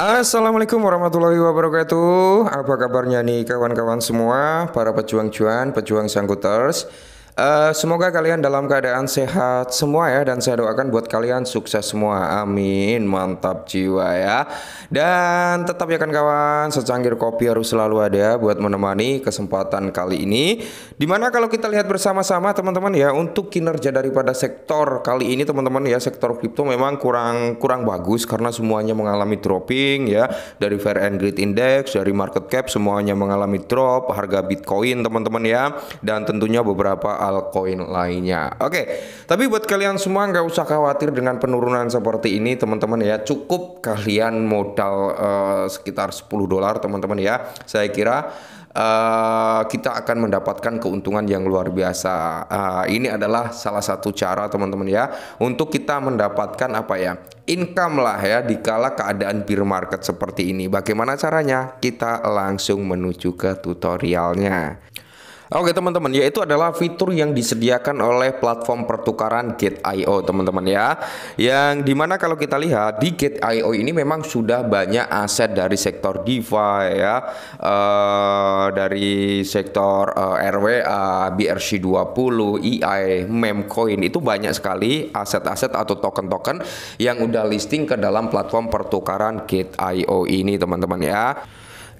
Assalamualaikum warahmatullahi wabarakatuh Apa kabarnya nih kawan-kawan semua Para pejuang-juan, pejuang sangkuters. Eh, semoga kalian dalam keadaan sehat semua ya dan saya doakan buat kalian sukses semua. Amin. Mantap jiwa ya. Dan tetap ya kan kawan, secangkir kopi harus selalu ada buat menemani kesempatan kali ini. Dimana kalau kita lihat bersama-sama teman-teman ya untuk kinerja daripada sektor kali ini teman-teman ya sektor kripto memang kurang kurang bagus karena semuanya mengalami dropping ya dari fair and greed index dari market cap semuanya mengalami drop harga bitcoin teman-teman ya dan tentunya beberapa altcoin lainnya. Oke, tapi buat kalian semua nggak usah khawatir dengan penurunan seperti ini teman-teman ya. Cukup kalian modal uh, sekitar 10 dolar teman-teman ya. Saya kira uh, kita akan mendapatkan keuntungan yang luar biasa. Uh, ini adalah salah satu cara teman-teman ya untuk kita mendapatkan apa ya income lah ya dikala keadaan bear market seperti ini. Bagaimana caranya? Kita langsung menuju ke tutorialnya. Oke teman-teman, yaitu adalah fitur yang disediakan oleh platform pertukaran Gate.io teman-teman ya. Yang dimana kalau kita lihat di Gate.io ini memang sudah banyak aset dari sektor DeFi ya, uh, dari sektor uh, RWA, BRC20, EI, Memcoin itu banyak sekali aset-aset atau token-token yang udah listing ke dalam platform pertukaran Gate.io ini teman-teman ya.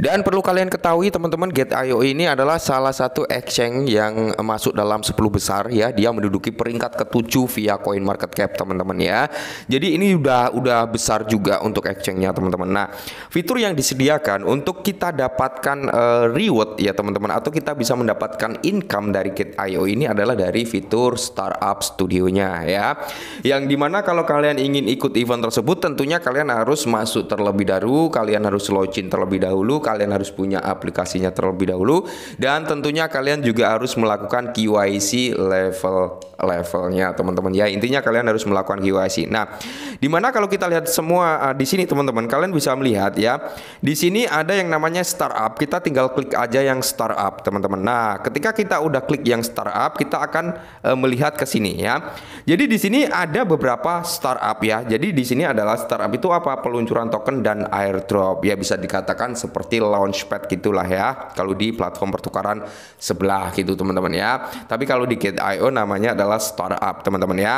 Dan perlu kalian ketahui teman-teman Gate.io ini adalah salah satu exchange yang masuk dalam 10 besar ya. Dia menduduki peringkat ke ketujuh via Coin Market Cap teman-teman ya. Jadi ini udah udah besar juga untuk exchange-nya teman-teman. Nah, fitur yang disediakan untuk kita dapatkan uh, reward ya teman-teman atau kita bisa mendapatkan income dari Gate.io ini adalah dari fitur startup studionya ya. Yang dimana kalau kalian ingin ikut event tersebut tentunya kalian harus masuk terlebih dahulu, kalian harus login terlebih dahulu kalian harus punya aplikasinya terlebih dahulu dan tentunya kalian juga harus melakukan KYC level levelnya teman-teman ya intinya kalian harus melakukan KYC. Nah, dimana kalau kita lihat semua uh, di sini teman-teman kalian bisa melihat ya di sini ada yang namanya startup kita tinggal klik aja yang startup teman-teman. Nah, ketika kita udah klik yang startup kita akan uh, melihat ke sini ya. Jadi di sini ada beberapa startup ya. Jadi di sini adalah startup itu apa peluncuran token dan airdrop ya bisa dikatakan seperti seperti launchpad gitulah ya kalau di platform pertukaran sebelah gitu teman-teman ya tapi kalau di Gate.io namanya adalah startup teman-teman ya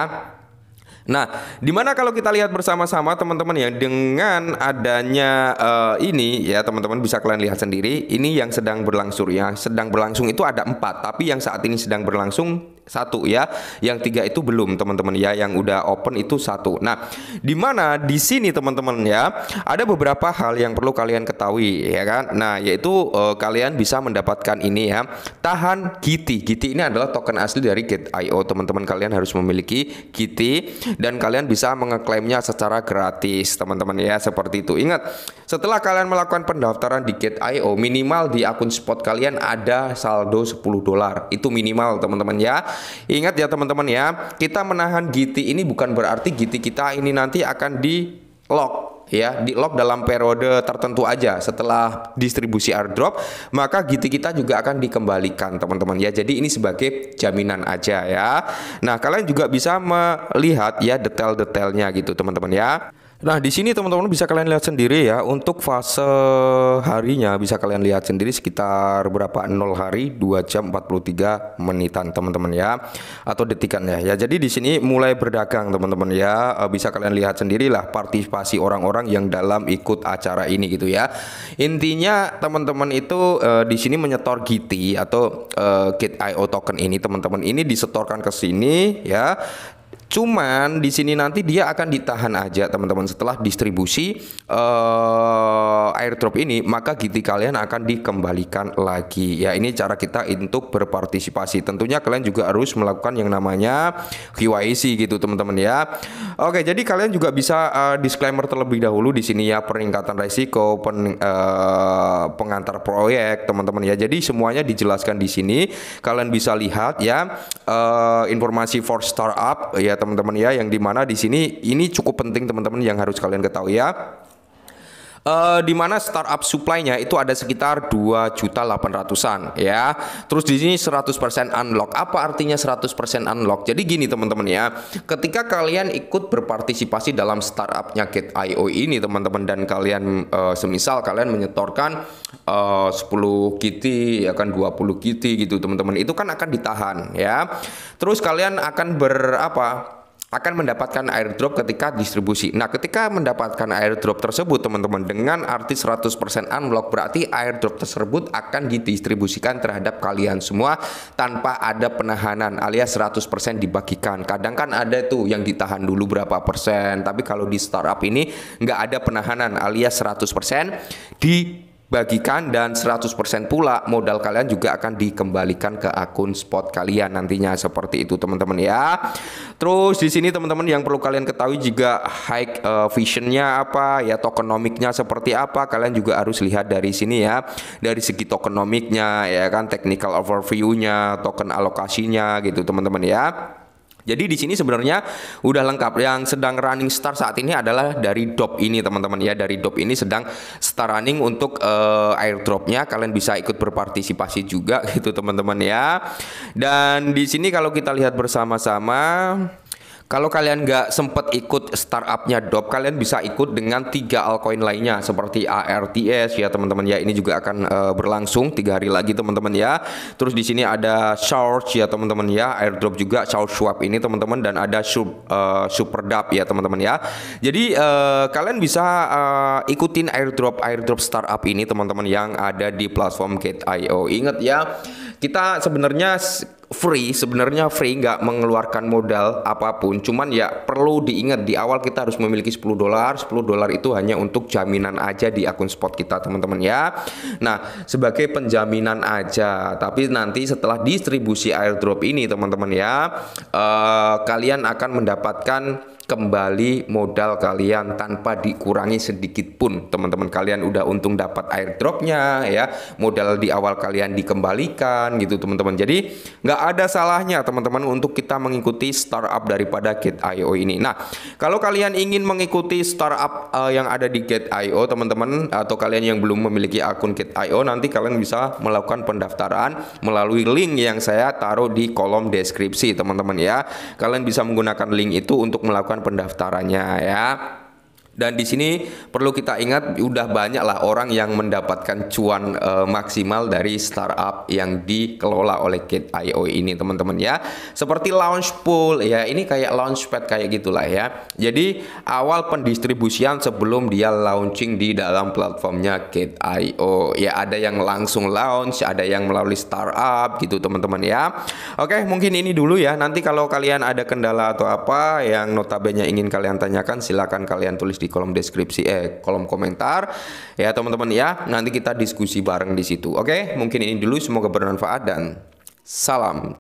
Nah, dimana kalau kita lihat bersama-sama teman-teman ya dengan adanya uh, ini ya teman-teman bisa kalian lihat sendiri ini yang sedang berlangsung ya sedang berlangsung itu ada empat tapi yang saat ini sedang berlangsung satu ya. Yang tiga itu belum teman-teman ya. Yang udah open itu satu. Nah, di mana di sini teman-teman ya ada beberapa hal yang perlu kalian ketahui ya kan. Nah, yaitu eh, kalian bisa mendapatkan ini ya tahan Kitty. Kitty ini adalah token asli dari io Teman-teman kalian harus memiliki Kitty dan kalian bisa mengeklaimnya secara gratis teman-teman ya seperti itu. Ingat setelah kalian melakukan pendaftaran di io minimal di akun spot kalian ada saldo 10 dolar itu minimal teman-teman ya Ingat ya teman-teman ya, kita menahan giti ini bukan berarti giti kita ini nanti akan di lock ya di lock dalam periode tertentu aja setelah distribusi airdrop maka giti kita juga akan dikembalikan teman-teman ya jadi ini sebagai jaminan aja ya nah kalian juga bisa melihat ya detail-detailnya gitu teman-teman ya Nah, di sini teman-teman bisa kalian lihat sendiri ya untuk fase harinya bisa kalian lihat sendiri sekitar berapa 0 hari 2 jam 43 menitan teman-teman ya atau detikannya ya. Jadi di sini mulai berdagang teman-teman ya. Eh, bisa kalian lihat sendirilah partisipasi orang-orang yang dalam ikut acara ini gitu ya. Intinya teman-teman itu uh, di sini menyetor GT atau uh, eh, GIT IO token ini teman-teman ini disetorkan ke sini ya Cuman di sini nanti dia akan ditahan aja teman-teman setelah distribusi uh, eh, airdrop ini maka giti kalian akan dikembalikan lagi. Ya ini cara kita untuk berpartisipasi. Tentunya kalian juga harus melakukan yang namanya KYC gitu teman-teman ya. Oke, jadi kalian juga bisa uh, disclaimer terlebih dahulu di sini ya peringkatan risiko pen, uh, pengantar proyek teman-teman ya. Jadi semuanya dijelaskan di sini. Kalian bisa lihat ya uh, informasi for startup ya teman-teman ya yang dimana di sini ini cukup penting teman-teman yang harus kalian ketahui ya uh, di mana startup supply-nya itu ada sekitar 2 juta 800-an ya. Terus di sini 100% unlock. Apa artinya 100% unlock? Jadi gini teman-teman ya. Ketika kalian ikut berpartisipasi dalam startupnya Get IO ini teman-teman dan kalian uh, semisal kalian menyetorkan uh, 10 kiti ya kan, dua 20 kiti gitu teman-teman. Itu kan akan ditahan ya. Terus kalian akan berapa? akan mendapatkan airdrop ketika distribusi. Nah, ketika mendapatkan airdrop tersebut, teman-teman, dengan arti 100% unlock berarti airdrop tersebut akan didistribusikan terhadap kalian semua tanpa ada penahanan alias 100% dibagikan. Kadang kan ada tuh yang ditahan dulu berapa persen, tapi kalau di startup ini nggak ada penahanan alias 100% di bagikan dan 100% pula modal kalian juga akan dikembalikan ke akun spot kalian nantinya seperti itu teman-teman ya. Terus di sini teman-teman yang perlu kalian ketahui juga high eh, uh, visionnya apa ya tokenomiknya seperti apa kalian juga harus lihat dari sini ya dari segi tokenomiknya ya kan technical overview-nya token alokasinya gitu teman-teman ya. Jadi di sini sebenarnya udah lengkap. Yang sedang running start saat ini adalah dari DOP ini teman-teman ya. Dari DOP ini sedang start running untuk uh, airdropnya. Kalian bisa ikut berpartisipasi juga gitu teman-teman ya. Dan di sini kalau kita lihat bersama-sama kalau kalian nggak sempat ikut startupnya DOP, kalian bisa ikut dengan tiga altcoin lainnya seperti ARTS ya teman-teman ya. Ini juga akan uh, berlangsung tiga hari lagi teman-teman ya. Terus di sini ada SHORT ya teman-teman ya, airdrop juga SHORT Swap ini teman-teman dan ada Sub, uh, eh, SuperDAP ya teman-teman ya. Jadi uh, kalian bisa uh, ikutin airdrop airdrop startup ini teman-teman yang ada di platform Gate.io. Ingat ya, kita sebenarnya free sebenarnya free nggak mengeluarkan modal apapun cuman ya perlu diingat di awal kita harus memiliki 10 dolar 10 dolar itu hanya untuk jaminan aja di akun spot kita teman-teman ya nah sebagai penjaminan aja tapi nanti setelah distribusi airdrop ini teman-teman ya eh, kalian akan mendapatkan kembali modal kalian tanpa dikurangi sedikit pun teman-teman kalian udah untung dapat airdropnya ya modal di awal kalian dikembalikan gitu teman-teman jadi nggak ada salahnya teman-teman untuk kita mengikuti startup daripada Gate.io ini. Nah, kalau kalian ingin mengikuti startup uh, yang ada di Gate.io teman-teman atau kalian yang belum memiliki akun Gate.io nanti kalian bisa melakukan pendaftaran melalui link yang saya taruh di kolom deskripsi teman-teman ya. Kalian bisa menggunakan link itu untuk melakukan pendaftarannya ya. Dan di sini perlu kita ingat udah banyaklah orang yang mendapatkan cuan e, maksimal dari startup yang dikelola oleh KitIO IO ini teman-teman ya. Seperti Launchpool ya, ini kayak Launchpad kayak gitulah ya. Jadi awal pendistribusian sebelum dia launching di dalam platformnya KitIO IO. Ya ada yang langsung launch, ada yang melalui startup gitu teman-teman ya. Oke, mungkin ini dulu ya. Nanti kalau kalian ada kendala atau apa yang notabene ingin kalian tanyakan silahkan kalian tulis di kolom deskripsi eh kolom komentar ya teman-teman ya. Nanti kita diskusi bareng di situ. Oke, mungkin ini dulu semoga bermanfaat dan salam